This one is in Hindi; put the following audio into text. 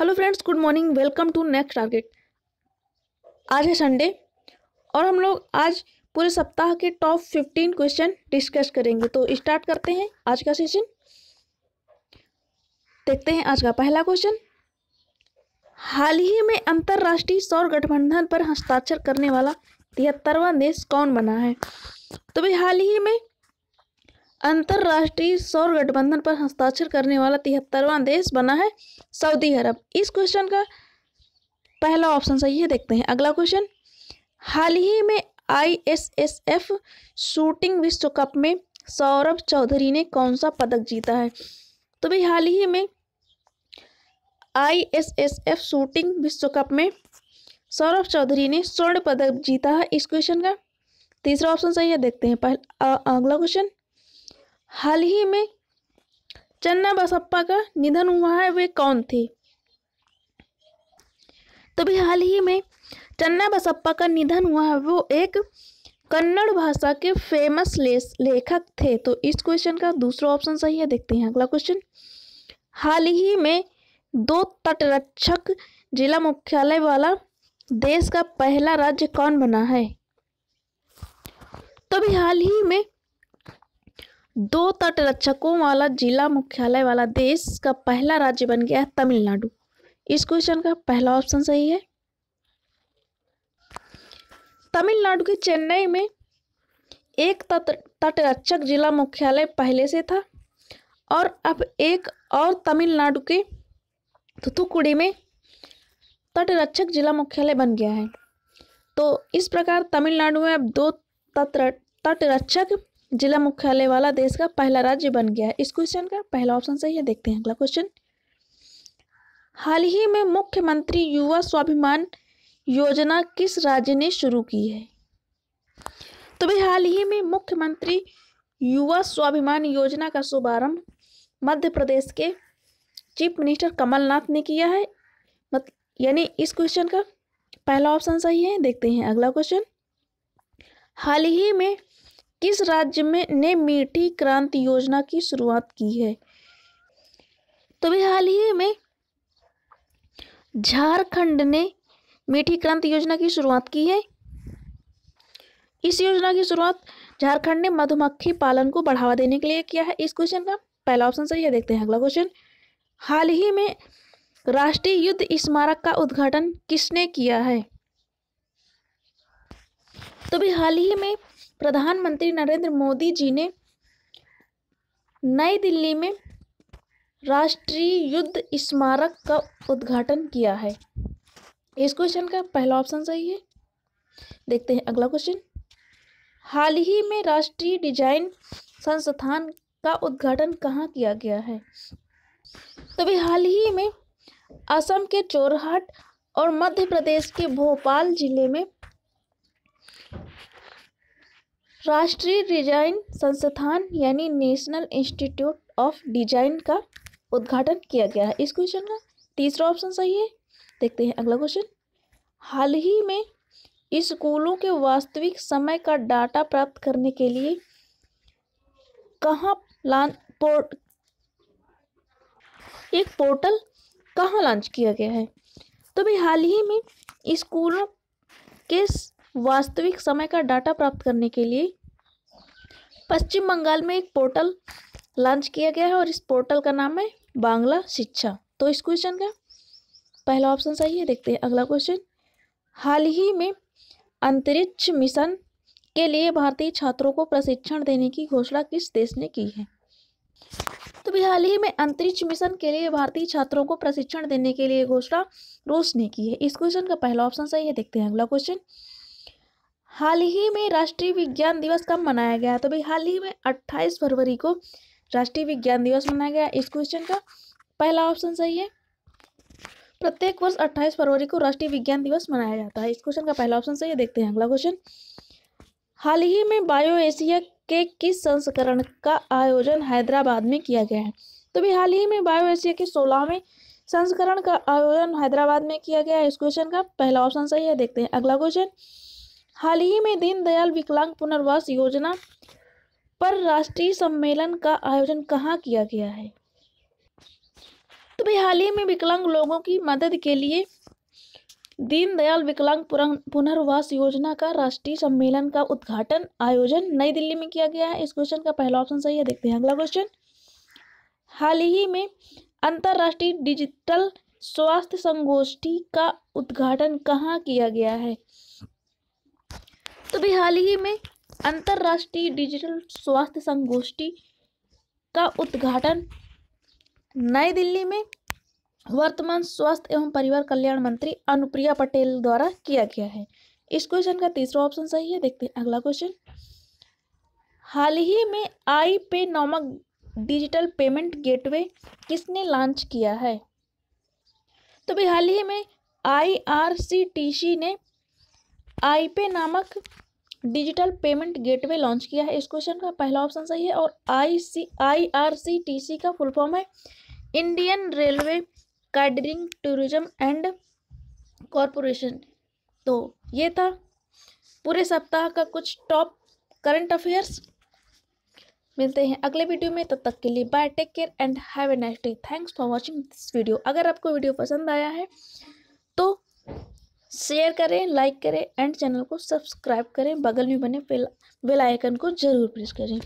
hello friends good morning welcome to next target आज है संडे और हम लोग आज पूरे सप्ताह के टॉप फिफ्टीन क्वेश्चन डिस्कस करेंगे तो स्टार्ट करते हैं आज का सेशन देखते हैं आज का पहला क्वेश्चन हाल ही में अंतर्राष्ट्रीय सौर गठबंधन पर हस्ताक्षर करने वाला तिहत्तरवा देश कौन बना है तो भाई हाल ही में अंतर्राष्ट्रीय सौर गठबंधन पर हस्ताक्षर करने वाला तिहत्तरवां देश बना है सऊदी अरब इस क्वेश्चन का पहला ऑप्शन सही है देखते हैं अगला क्वेश्चन हाल ही में आईएसएसएफ शूटिंग विश्व कप में सौरभ चौधरी ने कौन सा पदक जीता है तो भाई हाल ही में आईएसएसएफ शूटिंग विश्व कप में सौरभ चौधरी ने स्वर्ण पदक जीता है इस क्वेश्चन का तीसरा ऑप्शन सही है देखते हैं पहला अगला क्वेश्चन हाल ही में चन्ना बसप्पा का निधन हुआ है वे कौन थे तो भी हाल ही में चन्ना बसप्पा का निधन हुआ है वो एक कन्नड़ भाषा के फेमस लेखक थे तो इस क्वेश्चन का दूसरा ऑप्शन सही है देखते हैं अगला क्वेश्चन हाल ही में दो तटरक्षक जिला मुख्यालय वाला देश का पहला राज्य कौन बना है तो भी हाल ही में दो तटरक्षकों वाला जिला मुख्यालय वाला देश का पहला राज्य बन गया है तमिलनाडु इस क्वेश्चन का पहला ऑप्शन सही है तमिलनाडु के चेन्नई में एक तट तटरक्षक जिला मुख्यालय पहले से था और अब एक और तमिलनाडु के थुथुकुड़ी में तटरक्षक जिला मुख्यालय बन गया है तो इस प्रकार तमिलनाडु में अब दो तट तटरक्षक जिला मुख्यालय वाला देश का पहला राज्य बन गया है इस क्वेश्चन का पहला ऑप्शन सही है देखते हैं अगला क्वेश्चन हाल ही में मुख्यमंत्री युवा स्वाभिमान योजना किस राज्य ने शुरू की है तो भाई हाल ही में मुख्यमंत्री युवा स्वाभिमान योजना का शुभारंभ मध्य प्रदेश के चीफ मिनिस्टर कमलनाथ ने किया है मतलब यानी इस क्वेश्चन का पहला ऑप्शन सही है देखते हैं अगला क्वेश्चन हाल ही में किस राज्य में ने मीठी क्रांति योजना की शुरुआत की है तो भी हाल ही में झारखंड ने मीठी क्रांति योजना की शुरुआत की है इस योजना की शुरुआत झारखंड ने मधुमक्खी पालन को बढ़ावा देने के लिए किया है इस क्वेश्चन का पहला ऑप्शन सही है देखते हैं अगला क्वेश्चन हाल ही में राष्ट्रीय युद्ध स्मारक का उद्घाटन किसने किया है तो भी हाल ही में प्रधानमंत्री नरेंद्र मोदी जी ने नई दिल्ली में राष्ट्रीय युद्ध स्मारक का उद्घाटन किया है इस क्वेश्चन का पहला ऑप्शन सही है देखते हैं अगला क्वेश्चन हाल ही में राष्ट्रीय डिजाइन संस्थान का उद्घाटन कहाँ किया गया है तो हाल ही में असम के चोरहाट और मध्य प्रदेश के भोपाल जिले में राष्ट्रीय डिजाइन संस्थान यानी नेशनल इंस्टीट्यूट ऑफ डिजाइन का उद्घाटन किया गया है इस क्वेश्चन का तीसरा ऑप्शन सही है देखते हैं अगला क्वेश्चन हाल ही में स्कूलों के वास्तविक समय का डाटा प्राप्त करने के लिए कहाँ लॉन्च पोर्ट एक पोर्टल कहाँ लॉन्च किया गया है तो भाई हाल ही में स्कूलों के वास्तविक समय का डाटा प्राप्त करने के लिए पश्चिम बंगाल में एक पोर्टल लॉन्च किया गया है और इस पोर्टल का नाम है बांग्ला शिक्षा तो इस क्वेश्चन का पहला ऑप्शन सही है देखते हैं अगला क्वेश्चन हाल ही में अंतरिक्ष मिशन के लिए भारतीय छात्रों को प्रशिक्षण देने की घोषणा किस देश ने की है तो भी हाल ही में अंतरिक्ष मिशन के लिए भारतीय छात्रों को प्रशिक्षण देने के लिए घोषणा रूस ने की है इस क्वेश्चन का पहला ऑप्शन सही है देखते हैं अगला क्वेश्चन हाल ही में राष्ट्रीय विज्ञान दिवस कब मनाया गया तो भाई हाल ही में 28 फरवरी को राष्ट्रीय विज्ञान दिवस मनाया गया इस क्वेश्चन का पहला ऑप्शन सही है प्रत्येक वर्ष 28 फरवरी को राष्ट्रीय विज्ञान दिवस मनाया जाता है इस क्वेश्चन का पहला ऑप्शन सही है देखते हैं अगला क्वेश्चन हाल ही में बायो एशिया के किस संस्करण का आयोजन हैदराबाद में किया गया है तो भी हाल ही में बायो एशिया के सोलहवें संस्करण का आयोजन हैदराबाद में किया गया है इस क्वेश्चन का पहला ऑप्शन सही है देखते हैं अगला क्वेश्चन हाल ही में दीनदयाल विकलांग पुनर्वास योजना पर राष्ट्रीय सम्मेलन का आयोजन कहाँ किया गया है तो भाई हाल ही में विकलांग लोगों की मदद के लिए दीनदयाल विकलांग पुनर्वास योजना का राष्ट्रीय सम्मेलन का उद्घाटन आयोजन नई दिल्ली में किया गया है इस क्वेश्चन का पहला ऑप्शन सही है देखते हैं अगला क्वेश्चन हाल ही में अंतर्राष्ट्रीय डिजिटल स्वास्थ्य संगोष्ठी का उद्घाटन कहाँ किया गया है तो भी हाल ही में अंतर्राष्ट्रीय डिजिटल स्वास्थ्य संगोष्ठी का उद्घाटन नई दिल्ली में वर्तमान स्वास्थ्य एवं परिवार कल्याण मंत्री अनुप्रिया पटेल द्वारा किया गया है इस क्वेश्चन का तीसरा ऑप्शन सही है देखते हैं अगला क्वेश्चन हाल ही में आई पे नामक डिजिटल पेमेंट गेटवे किसने लॉन्च किया है तो भी हाल ही में आई ने आई पे नामक डिजिटल पेमेंट गेटवे लॉन्च किया है इस क्वेश्चन का पहला ऑप्शन सही है और आई सी I R C T C का फुल फॉर्म है Indian railway catering tourism and corporation तो ये था पूरे सप्ताह का कुछ टॉप करंट अफेयर्स मिलते हैं अगले वीडियो में तब तक के लिए bye take care and have a nice day thanks for watching this video अगर आपको वीडियो पसंद आया है तो शेयर करें लाइक करें एंड चैनल को सब्सक्राइब करें बगल में बने बेल आइकन को ज़रूर प्रेस करें